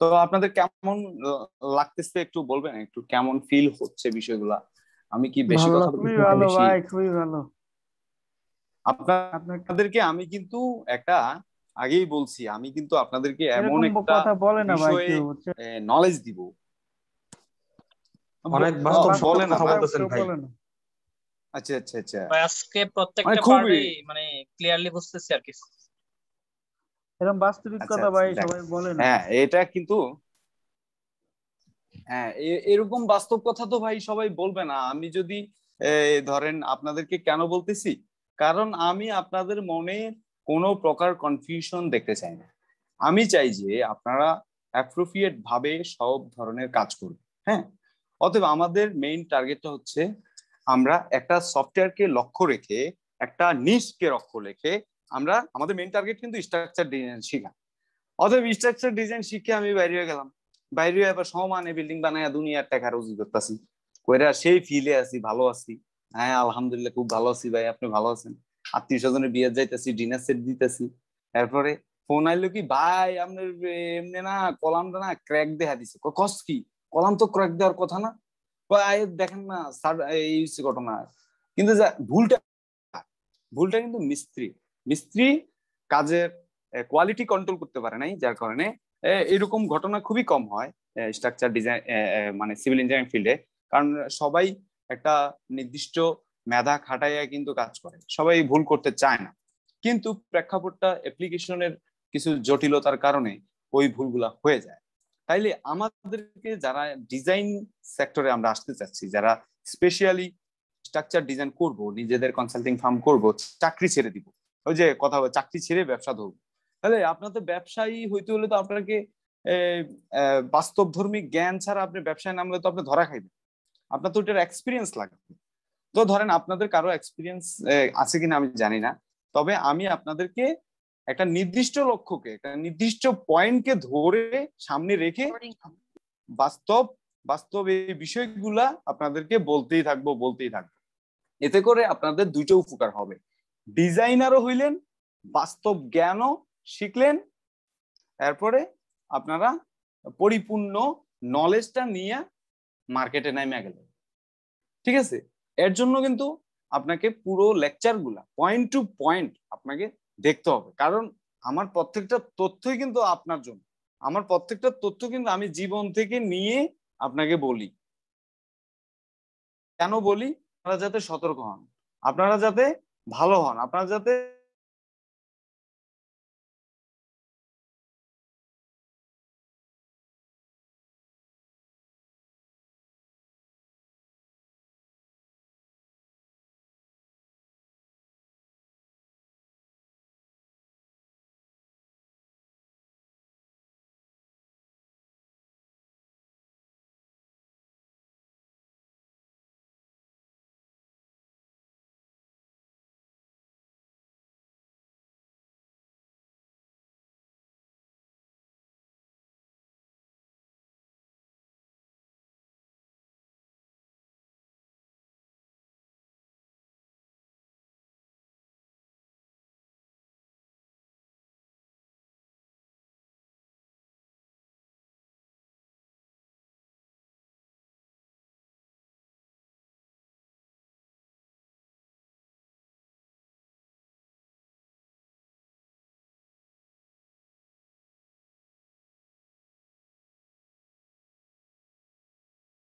তো আপনাদের কেমন লাগতেছে একটু বলবেন একটু কেমন ফিল হচ্ছে বিষয়গুলা আমি কি বেশি কথা খুবই ভালো ভাই খুবই ভালো আপনাদেরকে আমি কিন্তু একটা আগেই বলছি আমি কিন্তু আপনাদেরকে এমন একটা কথা বলে না ভাই কি হচ্ছে নলেজ দিব অনেক বাস্তব বলে না বলতেছেন ভাই আচ্ছা আচ্ছা আচ্ছা আজকে প্রত্যেকটা পার্টি মানে ক্লিয়ারলি মানে বুঝতেছি আর কি এরকম বাস্তবিক আচ্ছা, কথা আচ্ছা, ভাই সবাই বলে না হ্যাঁ এটা কিন্তু হ্যাঁ এরকম বাস্তব কথা তো ভাই সবাই বলবে না আমি যদি ধরেন আপনাদেরকে কেন বলতেছি কারণ আমি আপনাদের মনে কোনো প্রকার কনফিউশন দেখতে চাই না আমি চাই যে আপনারা অ্যাপ্রোপ্রিয়েট ভাবে সব ধরনের কাজ করবে হ্যাঁ অতএব আমাদের মেইন টার্গেটটা হচ্ছে আমরা একটা সফটওয়্যারকে লক্ষ্য রেখে একটা নিশকে লক্ষ্য রেখে আমরা আমাদের মেন টার্গেট কিন্তু স্ট্রাকচার ডিজাইন শিখা অতএব স্ট্রাকচার ডিজাইন শিখে আমি বাইরে হয়ে গেলাম বাইরে হয়ে আবার সমানে বিল্ডিং বানায় দুনিয়ার টাকা রুজি করতেছি কইরা সেই ফিলে আছি ভালো আছি হ্যাঁ আলহামদুলিল্লাহ খুব ভালো আছি ভাই আপনি ভালো আছেন আত্মীয় স্বজনের বিয়ে যাইতেছি ডিনার সেট দিতেছি তারপরে ফোন আইলো কি ভাই আপনার এমনি না কলামটা না ক্র্যাক দেখা দিছে কস কি কলাম তো ক্র্যাক দেওয়ার কথা না দেখেন না স্যার এই ঘটনা কিন্তু ভুলটা ভুলটা কিন্তু মিস্ত্রি মিস্ত্রি কাজের কোয়ালিটি কন্ট্রোল করতে পারে নাই যার কারণে এরকম ঘটনা খুবই কম হয় স্ট্রাকচার ডিজাইন মানে সিভিল ইঞ্জিনিয়ারিং ফিল্ডে কারণ সবাই একটা নির্দিষ্ট মেধা খাটাইয়া কিন্তু কাজ করে সবাই ভুল করতে চায় না কিন্তু প্রেক্ষাপটটা অ্যাপ্লিকেশনের কিছু জটিলতার কারণে ওই ভুলগুলা হয়ে যায় তাইলে আমাদেরকে যারা ডিজাইন সেক্টরে আমরা আসতে চাচ্ছি যারা স্পেশালি স্ট্রাকচার ডিজাইন করব নিজেদের কনসাল্টিং ফার্ম করব চাকরি ছেড়ে দিব ওই যে কথা চাকরি ছেড়ে ব্যবসা ধরুন তাহলে আপনার তো ব্যবসায়ী হইতে হলে তো আপনাকে বাস্তব ধর্মী জ্ঞান ছাড়া আপনি ব্যবসায় নামলে তো আপনি ধরা খাইবেন আপনার তো ওটার এক্সপিরিয়েন্স লাগবে তো ধরেন আপনাদের কারো এক্সপিরিয়েন্স আছে কিনা আমি জানি না তবে আমি আপনাদেরকে একটা নির্দিষ্ট লক্ষ্যকে একটা নির্দিষ্ট পয়েন্টকে ধরে সামনে রেখে বাস্তব বাস্তব এই বিষয়গুলা আপনাদেরকে বলতেই থাকবো বলতেই থাকবো এতে করে আপনাদের দুইটা উপকার হবে ডিজাইনারও হইলেন বাস্তব জ্ঞানও শিখলেন তারপরে আপনারা পরিপূর্ণ নলেজটা নিয়ে মার্কেটে নেমে গেলেন ঠিক আছে এর জন্য কিন্তু আপনাকে পুরো লেকচারগুলা পয়েন্ট টু পয়েন্ট আপনাকে দেখতে হবে কারণ আমার প্রত্যেকটা তথ্যই কিন্তু আপনার জন্য আমার প্রত্যেকটা তথ্য কিন্তু আমি জীবন থেকে নিয়ে আপনাকে বলি কেন বলি আপনারা যাতে সতর্ক হন আপনারা যাতে ভালো হন আপনার যাতে